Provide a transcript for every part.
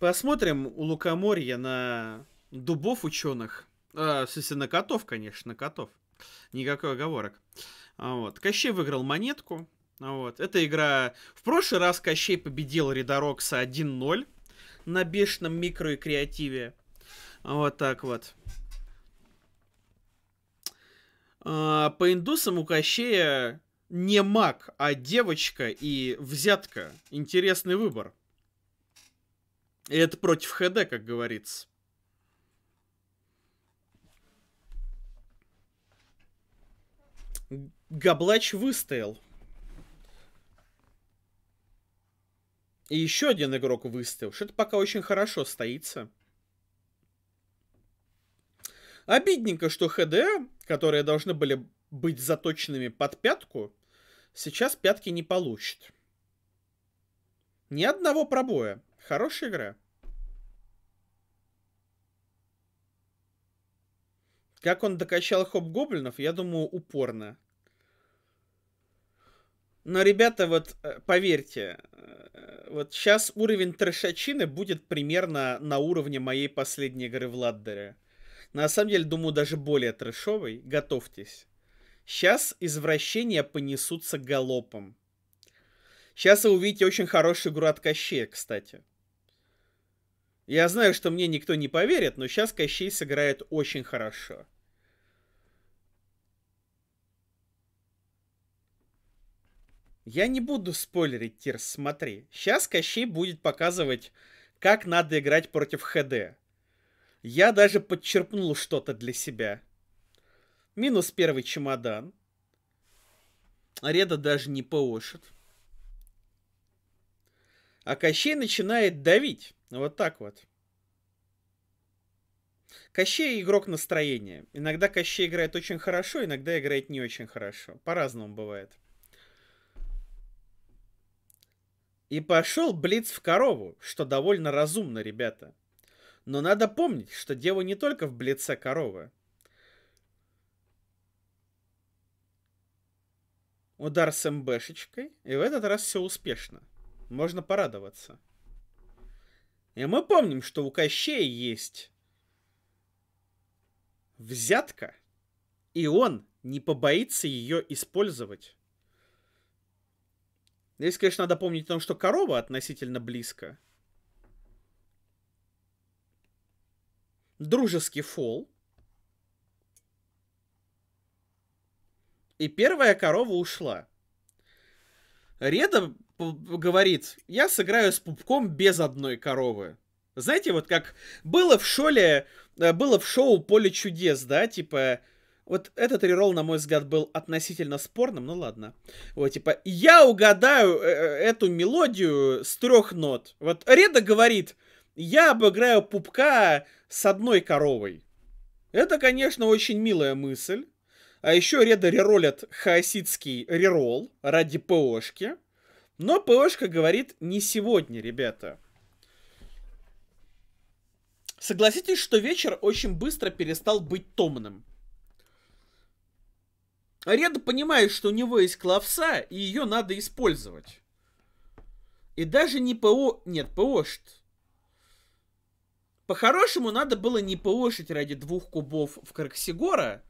Посмотрим у Лукоморья на дубов ученых. А, в смысле, на котов, конечно, на котов. Никакой оговорок. А вот. Кощей выиграл монетку. А вот. Эта игра... В прошлый раз Кощей победил Редорокса 1-0 на бешеном микро и креативе. А вот так вот. А, по индусам у Кощея не маг, а девочка и взятка. Интересный выбор. И это против ХД, как говорится. Габлач выстоял. И еще один игрок выстоял. Что-то пока очень хорошо стоится. Обидненько, что ХД, которые должны были быть заточенными под пятку, сейчас пятки не получит. Ни одного пробоя. Хорошая игра. Как он докачал хоп-гоблинов, я думаю, упорно. Но, ребята, вот э, поверьте, э, вот сейчас уровень трешачины будет примерно на уровне моей последней игры в Ладдере. На самом деле, думаю, даже более трешовый. Готовьтесь. Сейчас извращения понесутся галопом. Сейчас вы увидите очень хорошую игру от Кощея, кстати. Я знаю, что мне никто не поверит, но сейчас Кощей сыграет очень хорошо. Я не буду спойлерить, Тирс, смотри. Сейчас Кощей будет показывать, как надо играть против ХД. Я даже подчерпнул что-то для себя. Минус первый чемодан. Реда даже не поошит. А Кощей начинает давить. Вот так вот. Кощей игрок настроения. Иногда Кощей играет очень хорошо, иногда играет не очень хорошо. По-разному бывает. И пошел Блиц в корову, что довольно разумно, ребята. Но надо помнить, что дело не только в Блице коровы. Удар с МБшечкой, и в этот раз все успешно. Можно порадоваться. И мы помним, что у Кощея есть взятка, и он не побоится ее использовать. Здесь, конечно, надо помнить о том, что корова относительно близко. Дружеский фол. И первая корова ушла. Реда говорит, я сыграю с пупком без одной коровы. Знаете, вот как было в шоле, э, было в шоу «Поле чудес», да, типа, вот этот реролл, на мой взгляд, был относительно спорным, ну ладно. Вот, типа, я угадаю э, э, эту мелодию с трех нот. Вот Реда говорит, я обыграю пупка с одной коровой. Это, конечно, очень милая мысль. А еще Реда реролят хаоситский реролл ради ПОшки. Но ПОшка говорит не сегодня, ребята. Согласитесь, что вечер очень быстро перестал быть томным. Реда понимает, что у него есть клавса, и ее надо использовать. И даже не ПО... Нет, ПОшит. По-хорошему, надо было не ПОшить ради двух кубов в Краксигора.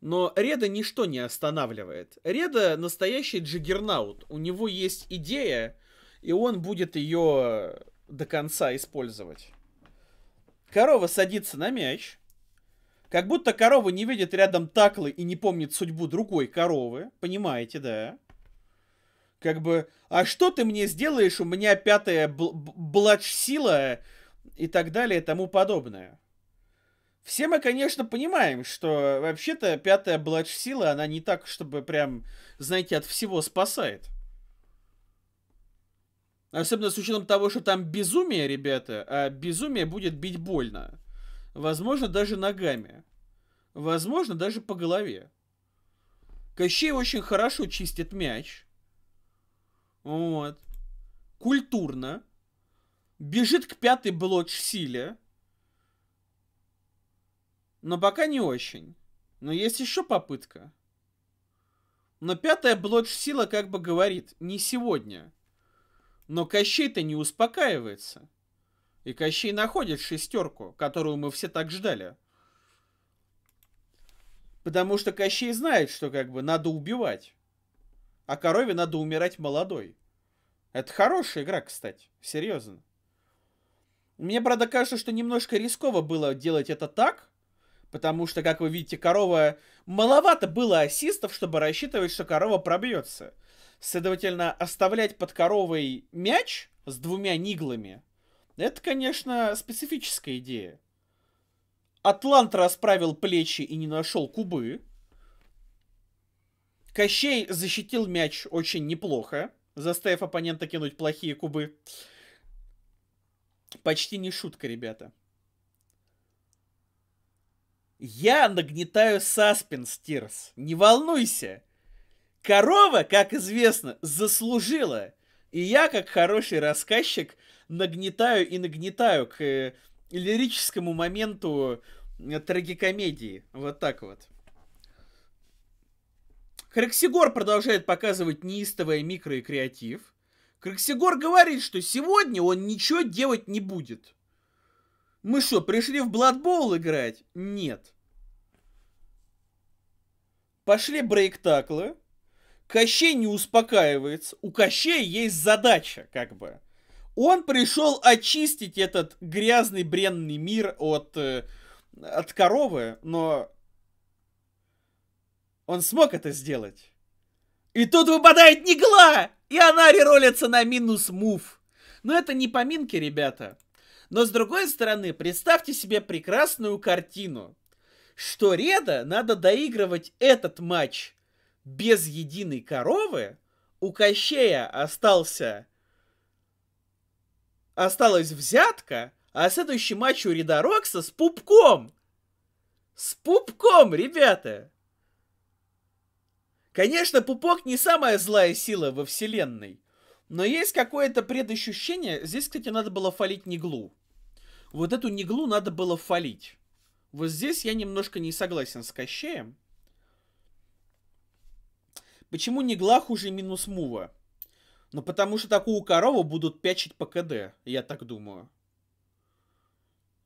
Но Реда ничто не останавливает. Реда настоящий джиггернаут. У него есть идея, и он будет ее до конца использовать. Корова садится на мяч. Как будто корова не видит рядом таклы и не помнит судьбу другой коровы. Понимаете, да? Как бы, а что ты мне сделаешь? У меня пятая бл- бл- сила и так далее и тому подобное. Все мы, конечно, понимаем, что вообще-то пятая Бладж Сила, она не так, чтобы прям, знаете, от всего спасает. Особенно с учетом того, что там безумие, ребята, а безумие будет бить больно. Возможно, даже ногами. Возможно, даже по голове. Кощей очень хорошо чистит мяч. Вот. Культурно. Бежит к пятой Блодж Силе но пока не очень. Но есть еще попытка. Но пятая блочь сила как бы говорит, не сегодня. Но Кощей-то не успокаивается. И Кощей находит шестерку, которую мы все так ждали. Потому что Кощей знает, что как бы надо убивать. А корове надо умирать молодой. Это хорошая игра, кстати. Серьезно. Мне, правда, кажется, что немножко рисково было делать это так, Потому что, как вы видите, корова... Маловато было ассистов, чтобы рассчитывать, что корова пробьется. Следовательно, оставлять под коровой мяч с двумя ниглами, это, конечно, специфическая идея. Атлант расправил плечи и не нашел кубы. Кощей защитил мяч очень неплохо, заставив оппонента кинуть плохие кубы. Почти не шутка, ребята. Я нагнетаю саспенс, Тирс. Не волнуйся. Корова, как известно, заслужила. И я, как хороший рассказчик, нагнетаю и нагнетаю к э, лирическому моменту э, трагикомедии. Вот так вот. Крексигор продолжает показывать неистовое микро и креатив. Крексигор говорит, что сегодня он ничего делать не будет. Мы что, пришли в Бладбол играть? Нет. Пошли брейктаклы. Кощей не успокаивается. У Кощея есть задача, как бы. Он пришел очистить этот грязный бренный мир от, э, от коровы, но он смог это сделать. И тут выпадает Негла, И она реролится на минус мув. Но это не поминки, ребята. Но с другой стороны, представьте себе прекрасную картину, что Реда надо доигрывать этот матч без единой коровы, у Кощея остался осталась взятка, а следующий матч у Реда Рокса с пупком. С пупком, ребята! Конечно, пупок не самая злая сила во вселенной. Но есть какое-то предощущение. Здесь, кстати, надо было фалить неглу. Вот эту неглу надо было фалить. Вот здесь я немножко не согласен с Кощеем. Почему негла хуже минус мува? Ну, потому что такую корову будут пячить по КД, я так думаю.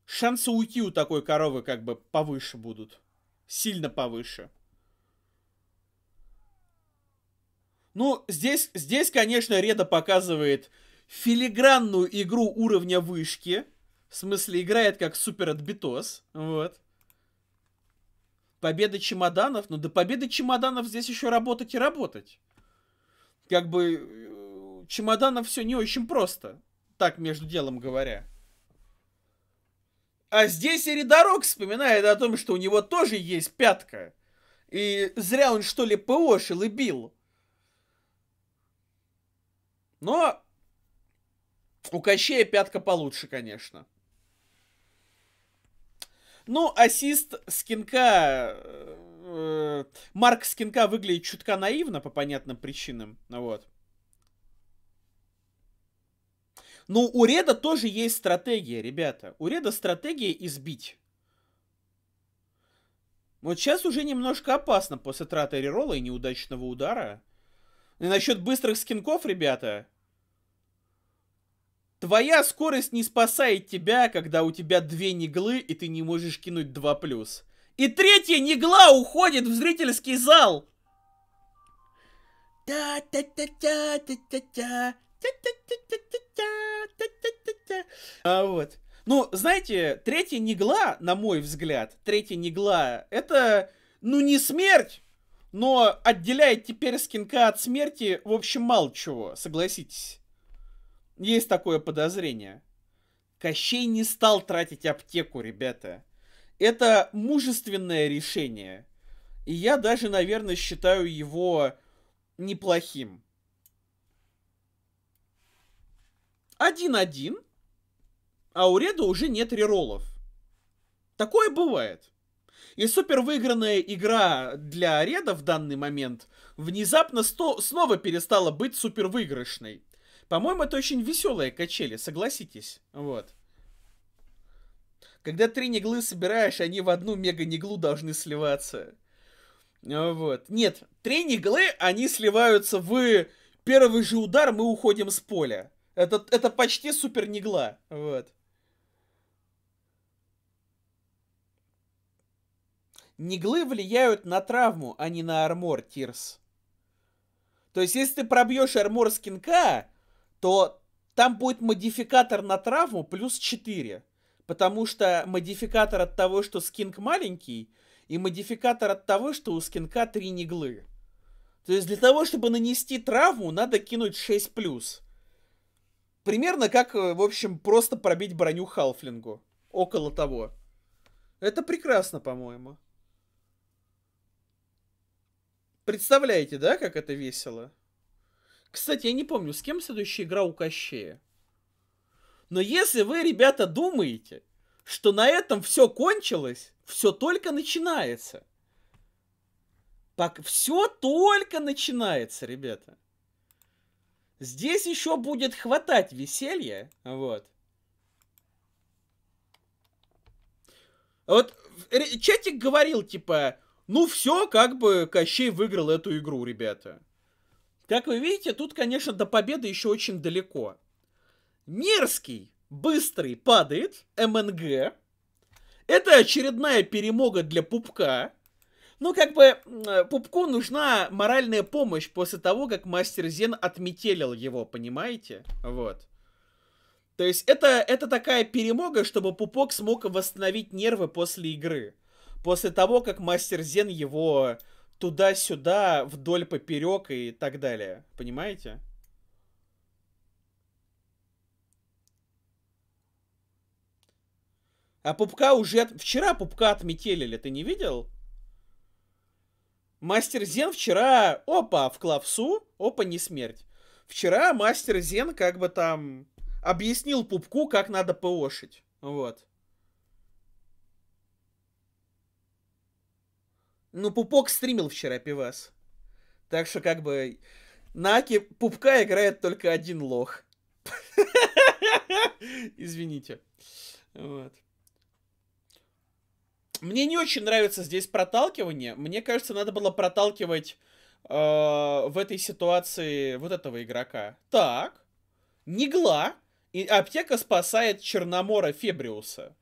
Шансы уйти у такой коровы как бы повыше будут. Сильно повыше. Ну, здесь, здесь, конечно, Реда показывает филигранную игру уровня вышки. В смысле, играет как супер отбитос. Вот. Победа чемоданов. Ну, до победы чемоданов здесь еще работать и работать. Как бы э, чемоданов все не очень просто. Так, между делом говоря. А здесь Эридорог вспоминает о том, что у него тоже есть пятка. И зря он что ли ПОшил и бил. Но у Кощея пятка получше, конечно. Ну, ассист скинка... Э, Марк скинка выглядит чутка наивно по понятным причинам. Вот. Ну у Реда тоже есть стратегия, ребята. У Реда стратегия избить. Вот сейчас уже немножко опасно после траты реролла и неудачного удара. И насчет быстрых скинков, ребята, Твоя скорость не спасает тебя, когда у тебя две неглы, и ты не можешь кинуть два плюс. И третья негла уходит в зрительский зал. А вот. Ну, знаете, третья негла, на мой взгляд, третья негла, это, ну, не смерть, но отделяет теперь скинка от смерти, в общем, мало чего, согласитесь. Есть такое подозрение. Кощей не стал тратить аптеку, ребята. Это мужественное решение. И я даже, наверное, считаю его неплохим. 1-1. А у Реда уже нет реролов. Такое бывает. И супер выигранная игра для Реда в данный момент внезапно сто- снова перестала быть супер выигрышной. По-моему, это очень веселые качели, согласитесь. Вот. Когда три неглы собираешь, они в одну мега-неглу должны сливаться. Вот. Нет, три неглы, они сливаются в первый же удар, мы уходим с поля. Это, это почти супер негла. Вот. Неглы влияют на травму, а не на армор, Тирс. То есть, если ты пробьешь армор скинка, то там будет модификатор на травму плюс 4. Потому что модификатор от того, что скинг маленький, и модификатор от того, что у скинка 3 неглы. То есть для того, чтобы нанести травму, надо кинуть 6+. Примерно как, э, в общем, просто пробить броню Халфлингу. Около того. Это прекрасно, по-моему. Представляете, да, как это весело? Кстати, я не помню, с кем следующая игра у Кощея. Но если вы, ребята, думаете, что на этом все кончилось, все только начинается. Так, все только начинается, ребята. Здесь еще будет хватать веселья, вот. Вот чатик говорил, типа, ну все, как бы Кощей выиграл эту игру, ребята. Как вы видите, тут, конечно, до победы еще очень далеко. Мерзкий, быстрый падает, МНГ. Это очередная перемога для Пупка. Ну, как бы, Пупку нужна моральная помощь после того, как Мастер Зен отметелил его, понимаете? Вот. То есть это, это такая перемога, чтобы Пупок смог восстановить нервы после игры. После того, как Мастер Зен его туда-сюда, вдоль поперек и так далее. Понимаете? А пупка уже... Вчера пупка отметелили, ты не видел? Мастер Зен вчера... Опа, в клавсу, опа, не смерть. Вчера мастер Зен как бы там объяснил пупку, как надо пошить. Вот. Ну, Пупок стримил вчера, пивас. Так что, как бы, на Аке Пупка играет только один лох. Извините. Вот. Мне не очень нравится здесь проталкивание. Мне кажется, надо было проталкивать э, в этой ситуации вот этого игрока. Так. Негла. И аптека спасает Черномора Фебриуса.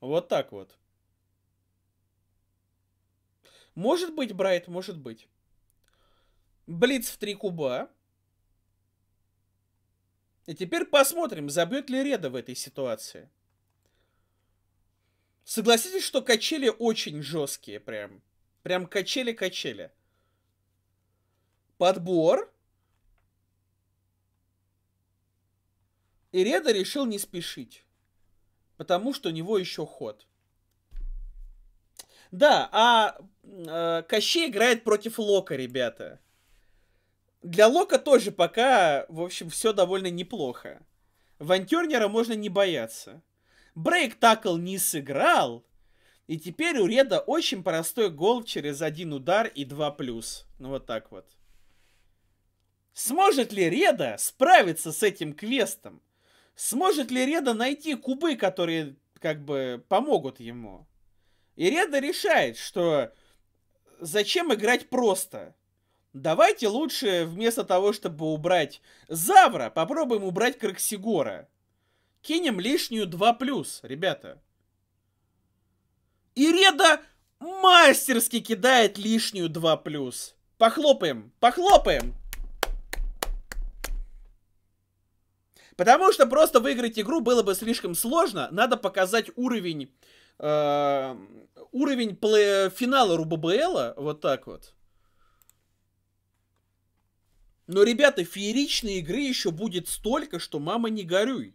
Вот так вот. Может быть, Брайт, может быть. Блиц в три куба. И теперь посмотрим, забьет ли Реда в этой ситуации. Согласитесь, что качели очень жесткие прям. Прям качели-качели. Подбор. И Реда решил не спешить. Потому что у него еще ход. Да, а э, Кощей играет против Лока, ребята. Для Лока тоже пока, в общем, все довольно неплохо. Вантернера можно не бояться. Брейк Такл не сыграл, и теперь у Реда очень простой гол через один удар и два плюс. Ну вот так вот. Сможет ли Реда справиться с этим квестом? Сможет ли Реда найти кубы, которые как бы помогут ему? И Реда решает, что зачем играть просто? Давайте лучше вместо того, чтобы убрать Завра, попробуем убрать Краксигора. Кинем лишнюю 2+, ребята. И Реда мастерски кидает лишнюю 2+. Похлопаем, похлопаем. Потому что просто выиграть игру было бы слишком сложно. Надо показать уровень Э, уровень плей- финала Рубабла, вот так вот. Но, ребята, фееричной игры еще будет столько, что мама не горюй.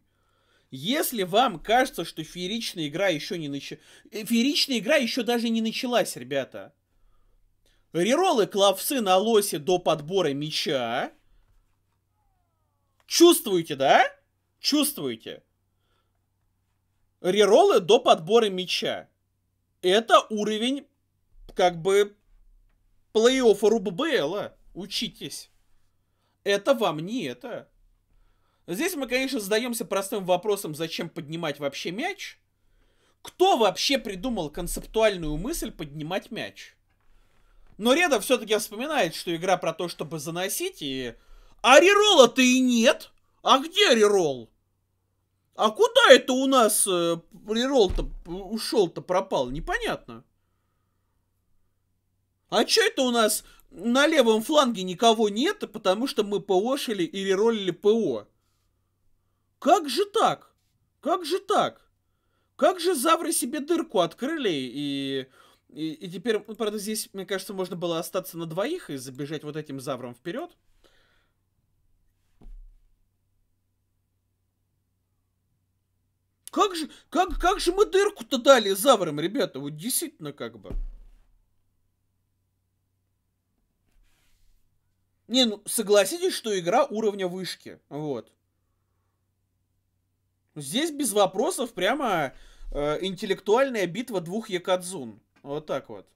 Если вам кажется, что фееричная игра еще не началась... Э, фееричная игра еще даже не началась, ребята. Реролы клавсы на лосе до подбора меча Чувствуете, да? Чувствуете? реролы до подбора мяча. Это уровень, как бы, плей-оффа Руббелла. Учитесь. Это вам не это. Здесь мы, конечно, задаемся простым вопросом, зачем поднимать вообще мяч. Кто вообще придумал концептуальную мысль поднимать мяч? Но Реда все-таки вспоминает, что игра про то, чтобы заносить, и... А рерола-то и нет! А где рерол? А куда это у нас э, прирол-то ушел-то пропал? Непонятно. А чё это у нас на левом фланге никого нет, потому что мы ПОшили или ролили ПО? Как же так? Как же так? Как же завры себе дырку открыли и... И, и теперь, ну, правда, здесь, мне кажется, можно было остаться на двоих и забежать вот этим завром вперед. Как же, как, как же мы дырку-то дали заврам, ребята? Вот действительно как бы. Не, ну согласитесь, что игра уровня вышки. Вот. Здесь без вопросов прямо э, интеллектуальная битва двух якадзун. Вот так вот.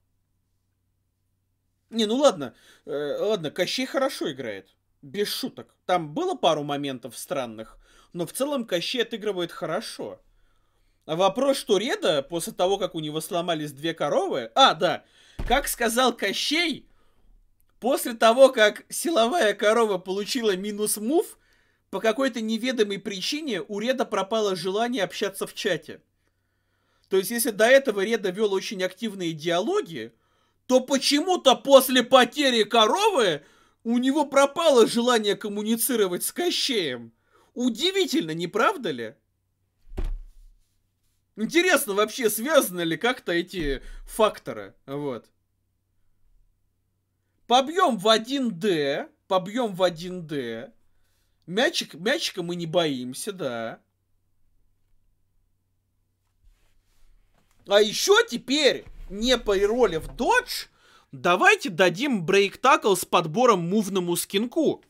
Не, ну ладно. Э, ладно, Кощей хорошо играет. Без шуток. Там было пару моментов странных, но в целом Кощей отыгрывает хорошо. А вопрос что Реда после того, как у него сломались две коровы... А, да. Как сказал Кощей, после того, как силовая корова получила минус мув, по какой-то неведомой причине у Реда пропало желание общаться в чате. То есть, если до этого Реда вел очень активные диалоги, то почему-то после потери коровы у него пропало желание коммуницировать с Кощеем. Удивительно, не правда ли? Интересно вообще, связаны ли как-то эти факторы, вот. Побьем в 1D, побьем в 1D. Мячик, мячика мы не боимся, да. А еще теперь, не по роли в додж, давайте дадим брейк такл с подбором мувному скинку.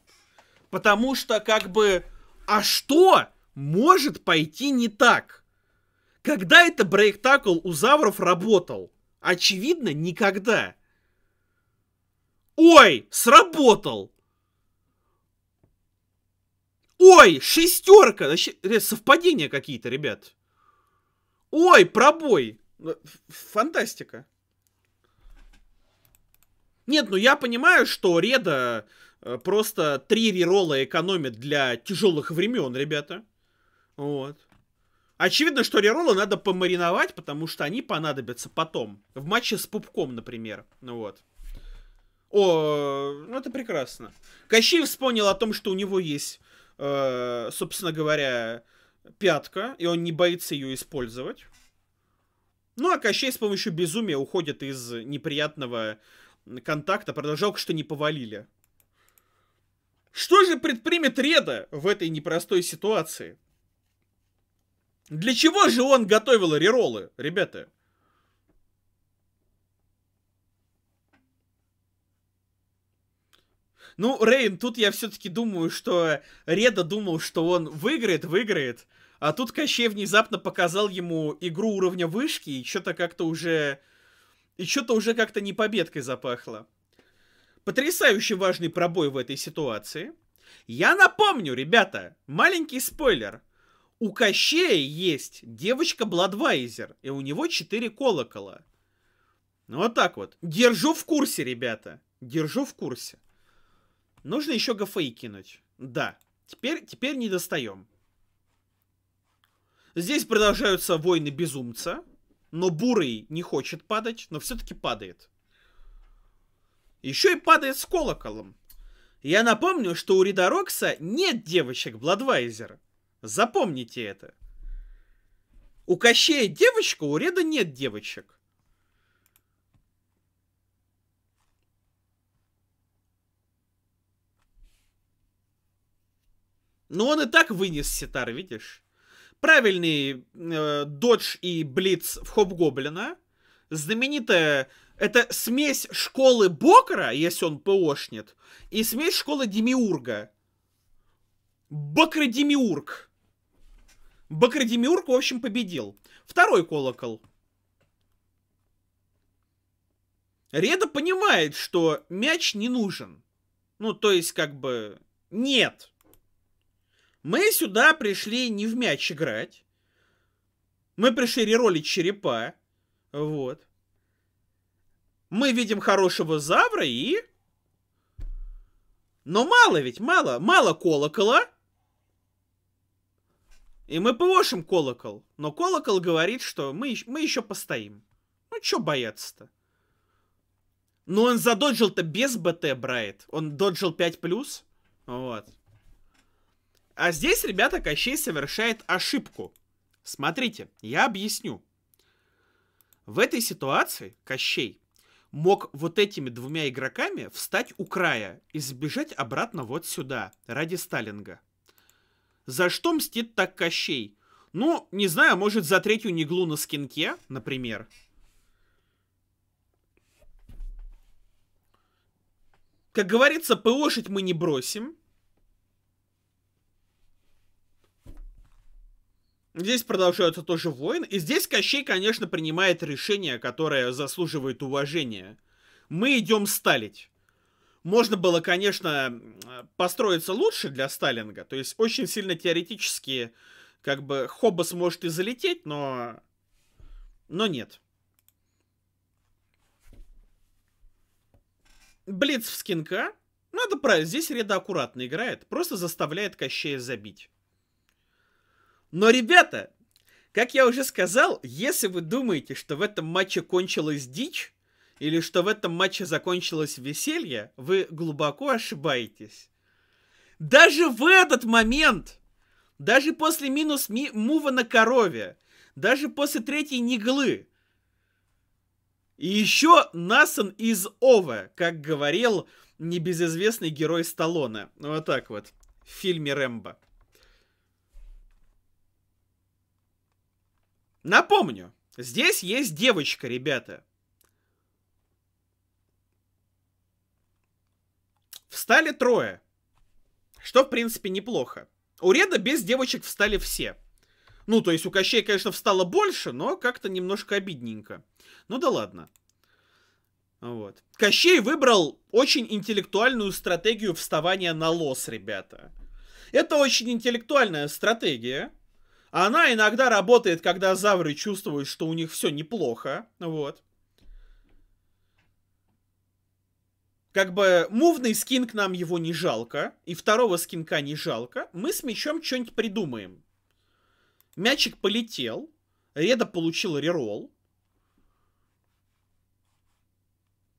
Потому что, как бы, а что может пойти не так? Когда это брейк-такл у Завров работал? Очевидно, никогда. Ой, сработал! Ой, шестерка! Совпадения какие-то, ребят. Ой, пробой! Ну, фантастика. Нет, ну я понимаю, что Реда э, просто три реролла экономит для тяжелых времен, ребята. Вот. Очевидно, что реролы надо помариновать, потому что они понадобятся потом. В матче с пупком, например. Ну вот. О, ну это прекрасно. Кощей вспомнил о том, что у него есть, э, собственно говоря, пятка, и он не боится ее использовать. Ну а Кощей с помощью безумия уходит из неприятного контакта. продолжал, что не повалили. Что же предпримет Реда в этой непростой ситуации? Для чего же он готовил реролы, ребята? Ну, Рейн, тут я все-таки думаю, что Реда думал, что он выиграет, выиграет. А тут Кощей внезапно показал ему игру уровня вышки, и что-то как-то уже... И что-то уже как-то не победкой запахло. Потрясающе важный пробой в этой ситуации. Я напомню, ребята, маленький спойлер. У Кощея есть девочка Бладвайзер, и у него четыре колокола. Ну, вот так вот. Держу в курсе, ребята. Держу в курсе. Нужно еще гафей кинуть. Да. Теперь, теперь не достаем. Здесь продолжаются войны безумца. Но Бурый не хочет падать, но все-таки падает. Еще и падает с колоколом. Я напомню, что у Ридорокса нет девочек Бладвайзера. Запомните это. У Кощея девочка, у Реда нет девочек. Но ну, он и так вынес Ситар, видишь? Правильный э, додж и блиц в Хоб-Гоблина. Знаменитая... Это смесь школы Бокра, если он поошнет, и смесь школы Демиурга. Бокра-Демиург. Бакрадемиург, в общем, победил. Второй колокол. Реда понимает, что мяч не нужен. Ну, то есть, как бы, нет. Мы сюда пришли не в мяч играть. Мы пришли реролить черепа. Вот. Мы видим хорошего Завра и... Но мало ведь, мало, мало колокола. И мы повошим колокол. Но колокол говорит, что мы, мы еще постоим. Ну, что бояться-то? Но ну, он задоджил-то без БТ, Брайт. Он доджил 5+. Вот. А здесь, ребята, Кощей совершает ошибку. Смотрите, я объясню. В этой ситуации Кощей мог вот этими двумя игроками встать у края и сбежать обратно вот сюда, ради Сталинга. За что мстит так Кощей? Ну, не знаю, может за третью неглу на скинке, например. Как говорится, пылошить мы не бросим. Здесь продолжаются тоже войны. И здесь Кощей, конечно, принимает решение, которое заслуживает уважения. Мы идем сталить. Можно было, конечно, построиться лучше для Сталинга. То есть очень сильно теоретически, как бы, Хоббас может и залететь, но... Но нет. Блиц в скинка. Надо ну, правильно. Здесь Реда аккуратно играет. Просто заставляет Кощея забить. Но, ребята, как я уже сказал, если вы думаете, что в этом матче кончилась дичь, или что в этом матче закончилось веселье, вы глубоко ошибаетесь. Даже в этот момент, даже после минус ми мува на корове, даже после третьей неглы, и еще Насан из Ова, как говорил небезызвестный герой Сталлоне. Вот так вот, в фильме «Рэмбо». Напомню, здесь есть девочка, ребята. Встали трое. Что, в принципе, неплохо. У Реда без девочек встали все. Ну, то есть у Кощей, конечно, встало больше, но как-то немножко обидненько. Ну да ладно. Вот. Кощей выбрал очень интеллектуальную стратегию вставания на лос, ребята. Это очень интеллектуальная стратегия. Она иногда работает, когда завры чувствуют, что у них все неплохо. Вот. как бы мувный скин нам его не жалко, и второго скинка не жалко, мы с мячом что-нибудь придумаем. Мячик полетел, Реда получил рерол.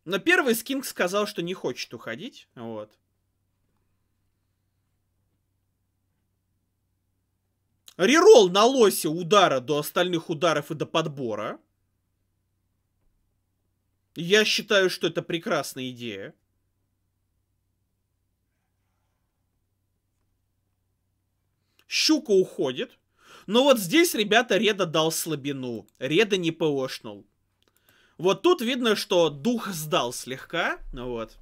Но первый скинг сказал, что не хочет уходить, вот. Рерол на лосе удара до остальных ударов и до подбора. Я считаю, что это прекрасная идея. Щука уходит. Но вот здесь, ребята, Реда дал слабину. Реда не ПОшнул. Вот тут видно, что дух сдал слегка. ну Вот.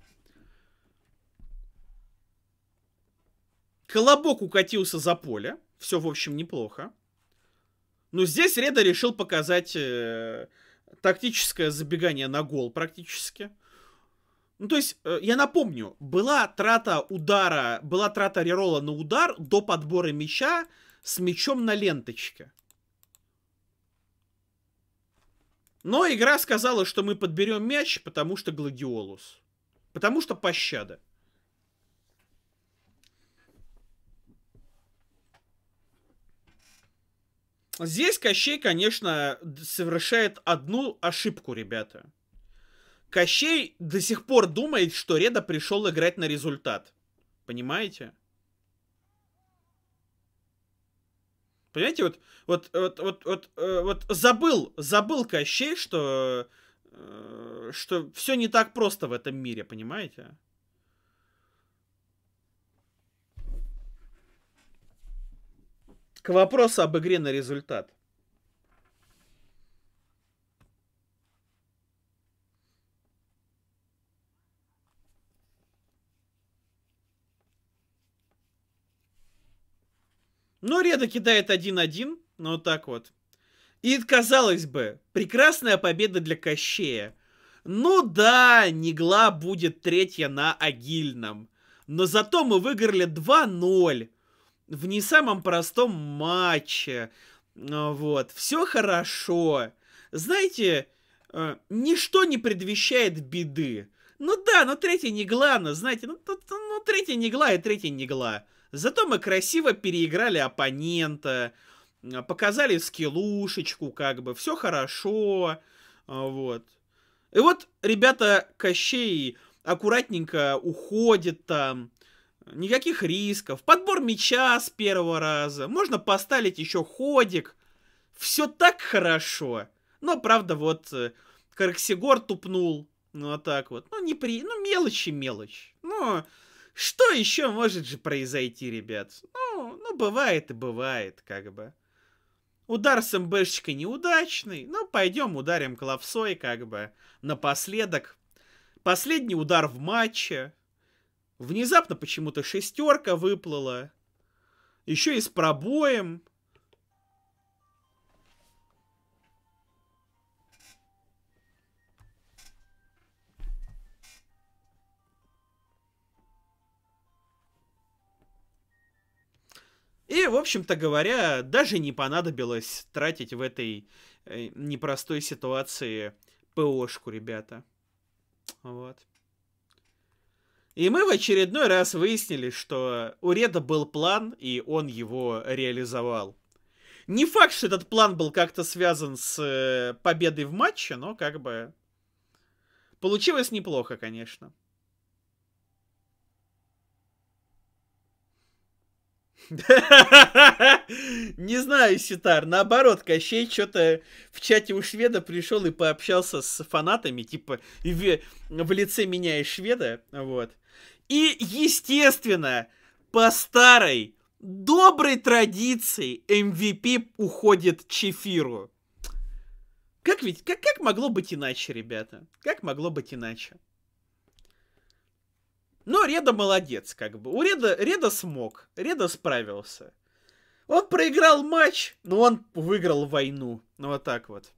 Колобок укатился за поле. Все, в общем, неплохо. Но здесь Реда решил показать э, тактическое забегание на гол практически. Ну, то есть, э, я напомню, была трата удара, была трата рерола на удар до подбора мяча с мячом на ленточке. Но игра сказала, что мы подберем мяч, потому что Гладиолус. Потому что пощада. Здесь Кощей, конечно, совершает одну ошибку, ребята. Кощей до сих пор думает, что Реда пришел играть на результат. Понимаете? Понимаете, вот, вот, вот, вот, вот, э, вот забыл, забыл Кощей, что, э, что все не так просто в этом мире, понимаете? К вопросу об игре на результат. Но Реда кидает 1-1, ну так вот. И, казалось бы, прекрасная победа для Кощея. Ну да, Негла будет третья на Агильном. Но зато мы выиграли 2-0 в не самом простом матче. Ну вот, все хорошо. Знаете, э, ничто не предвещает беды. Ну да, но третья Негла, но ну, знаете, ну, ну третья Негла и третья Негла. Зато мы красиво переиграли оппонента, показали скиллушечку, как бы, все хорошо, а, вот. И вот, ребята, Кощей аккуратненько уходит там, никаких рисков. Подбор мяча с первого раза, можно поставить еще ходик. Все так хорошо. Но, правда, вот э, Карксигор тупнул, ну, вот а так вот. Ну, не при... ну мелочи, мелочь. Ну, Но что еще может же произойти, ребят? Ну, ну бывает и бывает, как бы. Удар с МБшечкой неудачный, Ну, пойдем ударим клавсой, как бы, напоследок. Последний удар в матче. Внезапно почему-то шестерка выплыла. Еще и с пробоем. И, в общем-то говоря, даже не понадобилось тратить в этой э, непростой ситуации ПОшку, ребята. Вот. И мы в очередной раз выяснили, что у Реда был план, и он его реализовал. Не факт, что этот план был как-то связан с э, победой в матче, но как бы... Получилось неплохо, конечно. Не знаю, Ситар. Наоборот, Кощей что-то в чате у шведа пришел и пообщался с фанатами, типа в, в лице меня и шведа. Вот. И, естественно, по старой, доброй традиции MVP эм уходит Чефиру. Как ведь, как, как могло быть иначе, ребята? Как могло быть иначе? Но Реда молодец, как бы. У Реда, Реда смог, Реда справился. Он проиграл матч, но он выиграл войну. Ну, вот так вот.